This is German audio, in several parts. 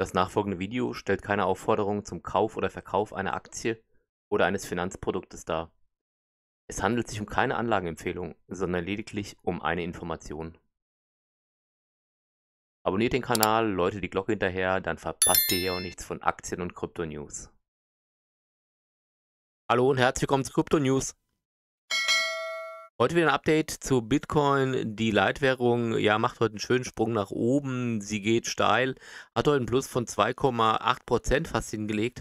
Das nachfolgende Video stellt keine Aufforderung zum Kauf oder Verkauf einer Aktie oder eines Finanzproduktes dar. Es handelt sich um keine Anlageempfehlung, sondern lediglich um eine Information. Abonniert den Kanal, läutet die Glocke hinterher, dann verpasst ihr hier auch nichts von Aktien und Krypto-News. Hallo und herzlich willkommen zu Krypto News. Heute wieder ein Update zu Bitcoin. Die Leitwährung ja, macht heute einen schönen Sprung nach oben. Sie geht steil, hat heute einen Plus von 2,8% fast hingelegt.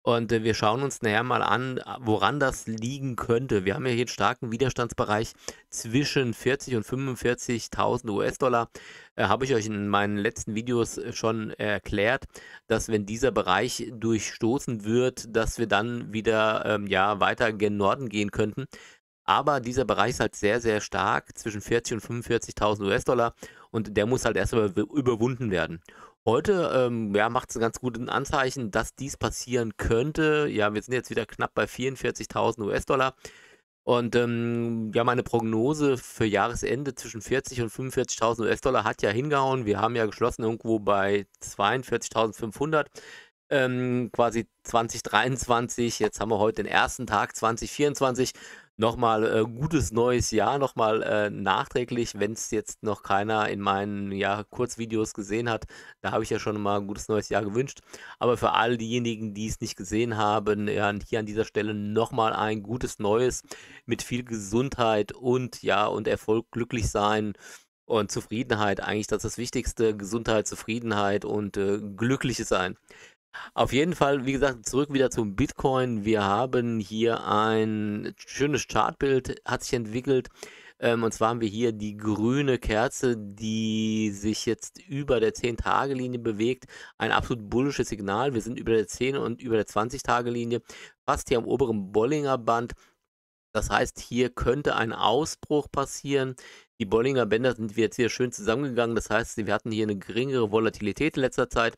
Und äh, wir schauen uns nachher mal an, woran das liegen könnte. Wir haben ja hier einen starken Widerstandsbereich zwischen 40 und 45.000 US-Dollar. Äh, Habe ich euch in meinen letzten Videos äh, schon erklärt, dass wenn dieser Bereich durchstoßen wird, dass wir dann wieder ähm, ja, weiter gen Norden gehen könnten. Aber dieser Bereich ist halt sehr, sehr stark, zwischen 40 und 45.000 US-Dollar. Und der muss halt erstmal überwunden werden. Heute ähm, ja, macht es ein ganz gutes Anzeichen, dass dies passieren könnte. Ja, wir sind jetzt wieder knapp bei 44.000 US-Dollar. Und ähm, ja, meine Prognose für Jahresende zwischen 40 und 45.000 US-Dollar hat ja hingehauen. Wir haben ja geschlossen irgendwo bei 42.500 ähm, quasi 2023. Jetzt haben wir heute den ersten Tag 2024 nochmal äh, gutes neues Jahr, nochmal äh, nachträglich, wenn es jetzt noch keiner in meinen ja, Kurzvideos gesehen hat. Da habe ich ja schon mal ein gutes neues Jahr gewünscht. Aber für all diejenigen, die es nicht gesehen haben, ja, hier an dieser Stelle nochmal ein gutes neues mit viel Gesundheit und ja und Erfolg, glücklich sein. Und Zufriedenheit, eigentlich das ist das Wichtigste, Gesundheit, Zufriedenheit und äh, glückliches Sein. Auf jeden Fall, wie gesagt, zurück wieder zum Bitcoin. Wir haben hier ein schönes Chartbild, hat sich entwickelt. Ähm, und zwar haben wir hier die grüne Kerze, die sich jetzt über der 10-Tage-Linie bewegt. Ein absolut bullisches Signal. Wir sind über der 10- und über der 20-Tage-Linie, fast hier am oberen Bollinger Band. Das heißt, hier könnte ein Ausbruch passieren. Die Bollinger Bänder sind jetzt hier schön zusammengegangen. Das heißt, wir hatten hier eine geringere Volatilität in letzter Zeit.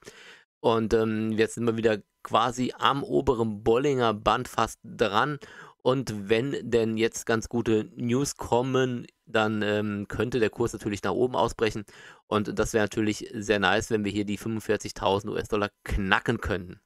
Und ähm, jetzt sind wir wieder quasi am oberen Bollinger Band fast dran. Und wenn denn jetzt ganz gute News kommen, dann ähm, könnte der Kurs natürlich nach oben ausbrechen. Und das wäre natürlich sehr nice, wenn wir hier die 45.000 US-Dollar knacken könnten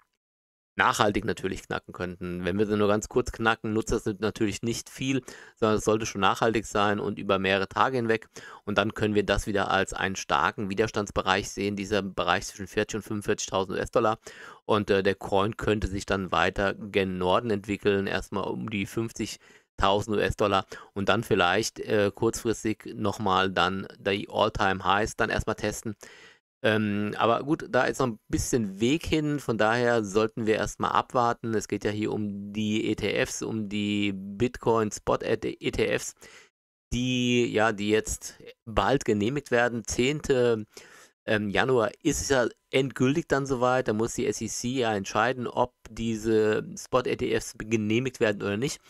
nachhaltig natürlich knacken könnten. Wenn wir sie nur ganz kurz knacken, nutzt das natürlich nicht viel, sondern es sollte schon nachhaltig sein und über mehrere Tage hinweg. Und dann können wir das wieder als einen starken Widerstandsbereich sehen, dieser Bereich zwischen 40.000 und 45.000 US-Dollar. Und äh, der Coin könnte sich dann weiter gen Norden entwickeln, erstmal um die 50. 1000 US-Dollar und dann vielleicht äh, kurzfristig nochmal dann die All-Time-Highs dann erstmal testen. Ähm, aber gut, da ist noch ein bisschen Weg hin, von daher sollten wir erstmal abwarten. Es geht ja hier um die ETFs, um die Bitcoin Spot ETFs, die ja, die jetzt bald genehmigt werden. 10. Ähm, Januar ist es ja endgültig dann soweit. Da muss die SEC ja entscheiden, ob diese Spot ETFs genehmigt werden oder nicht.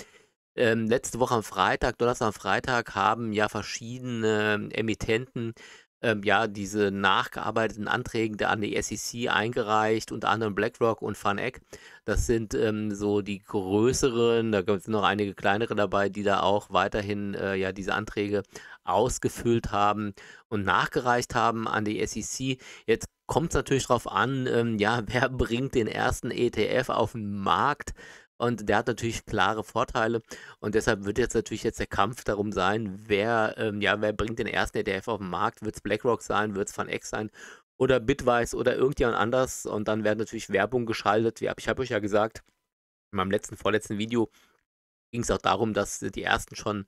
Ähm, letzte Woche am Freitag, Donnerstag am Freitag, haben ja verschiedene Emittenten ähm, ja diese nachgearbeiteten Anträge der an die SEC eingereicht, unter anderem BlackRock und FunEgg. Das sind ähm, so die größeren, da gibt es noch einige kleinere dabei, die da auch weiterhin äh, ja diese Anträge ausgefüllt haben und nachgereicht haben an die SEC. Jetzt kommt es natürlich darauf an, ähm, ja, wer bringt den ersten ETF auf den Markt? Und der hat natürlich klare Vorteile. Und deshalb wird jetzt natürlich jetzt der Kampf darum sein, wer, ähm, ja, wer bringt den ersten ETF auf den Markt? Wird es BlackRock sein? Wird es Van Eck sein? Oder Bitwise oder irgendjemand anders? Und dann werden natürlich Werbung geschaltet. Ich habe euch ja gesagt, in meinem letzten, vorletzten Video ging es auch darum, dass die ersten schon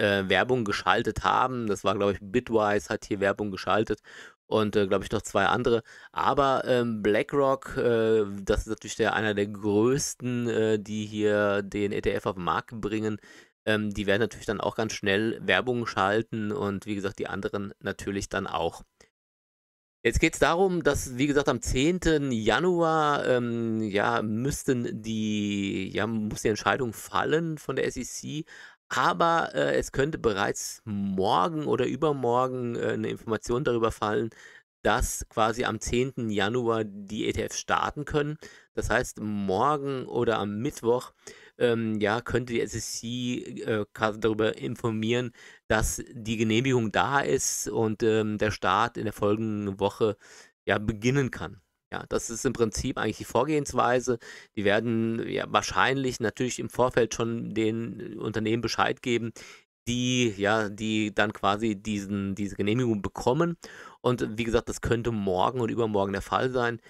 äh, Werbung geschaltet haben. Das war, glaube ich, Bitwise hat hier Werbung geschaltet und, äh, glaube ich, noch zwei andere. Aber ähm, BlackRock, äh, das ist natürlich der, einer der größten, äh, die hier den ETF auf den Markt bringen. Ähm, die werden natürlich dann auch ganz schnell Werbung schalten und wie gesagt, die anderen natürlich dann auch. Jetzt geht es darum, dass, wie gesagt, am 10. Januar ähm, ja, müssten die, ja, muss die Entscheidung fallen von der SEC, aber äh, es könnte bereits morgen oder übermorgen äh, eine Information darüber fallen, dass quasi am 10. Januar die ETF starten können. Das heißt, morgen oder am Mittwoch ähm, ja, könnte die SEC äh, darüber informieren, dass die Genehmigung da ist und ähm, der Start in der folgenden Woche ja, beginnen kann. Ja, das ist im Prinzip eigentlich die Vorgehensweise. Die werden ja wahrscheinlich natürlich im Vorfeld schon den äh, Unternehmen Bescheid geben, die ja, die dann quasi diesen, diese Genehmigung bekommen. Und wie gesagt, das könnte morgen und übermorgen der Fall sein.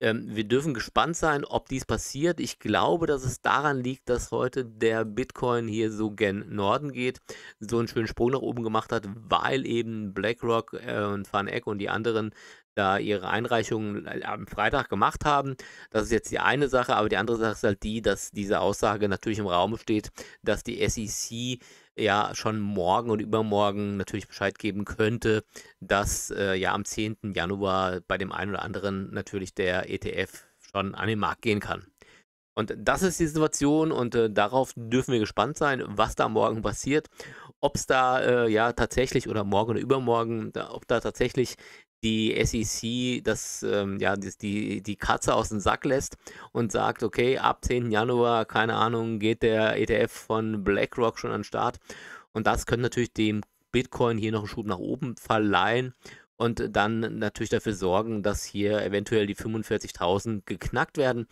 Ähm, wir dürfen gespannt sein, ob dies passiert. Ich glaube, dass es daran liegt, dass heute der Bitcoin hier so gen Norden geht, so einen schönen Sprung nach oben gemacht hat, weil eben BlackRock äh, und Van Eck und die anderen da ihre Einreichungen äh, am Freitag gemacht haben. Das ist jetzt die eine Sache, aber die andere Sache ist halt die, dass diese Aussage natürlich im Raum steht, dass die SEC ja schon morgen und übermorgen natürlich Bescheid geben könnte, dass äh, ja am 10. Januar bei dem einen oder anderen natürlich der ETF schon an den Markt gehen kann. Und das ist die Situation und äh, darauf dürfen wir gespannt sein, was da morgen passiert. Ob es da äh, ja tatsächlich oder morgen oder übermorgen, da, ob da tatsächlich die SEC das, ähm, ja, das, die, die Katze aus dem Sack lässt und sagt, okay, ab 10. Januar, keine Ahnung, geht der ETF von BlackRock schon an den Start. Und das könnte natürlich dem Bitcoin hier noch einen Schub nach oben verleihen und dann natürlich dafür sorgen, dass hier eventuell die 45.000 geknackt werden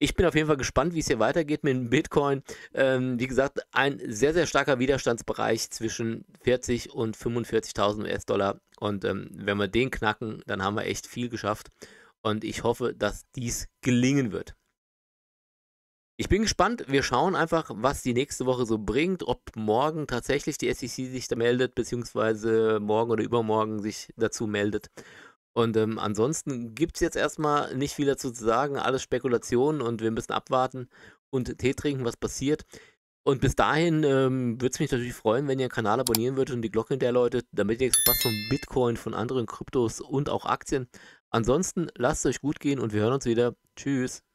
ich bin auf jeden Fall gespannt, wie es hier weitergeht mit dem Bitcoin. Ähm, wie gesagt, ein sehr, sehr starker Widerstandsbereich zwischen 40 und 45.000 US-Dollar. Und ähm, wenn wir den knacken, dann haben wir echt viel geschafft. Und ich hoffe, dass dies gelingen wird. Ich bin gespannt. Wir schauen einfach, was die nächste Woche so bringt, ob morgen tatsächlich die SEC sich da meldet, beziehungsweise morgen oder übermorgen sich dazu meldet. Und ähm, ansonsten gibt es jetzt erstmal nicht viel dazu zu sagen. Alles Spekulationen und wir müssen abwarten und Tee trinken, was passiert. Und bis dahin ähm, würde es mich natürlich freuen, wenn ihr den Kanal abonnieren würdet und die Glocke hinterher läutet, damit ihr nichts was von Bitcoin, von anderen Kryptos und auch Aktien. Ansonsten lasst es euch gut gehen und wir hören uns wieder. Tschüss.